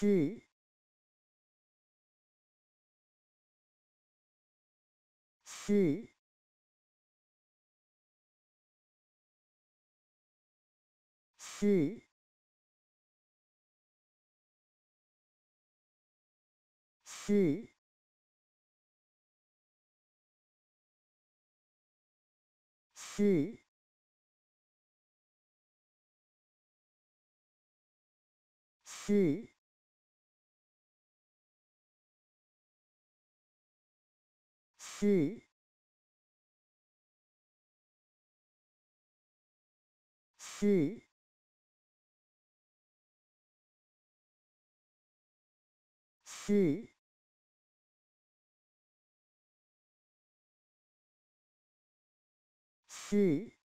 四四四四四四。四四四四。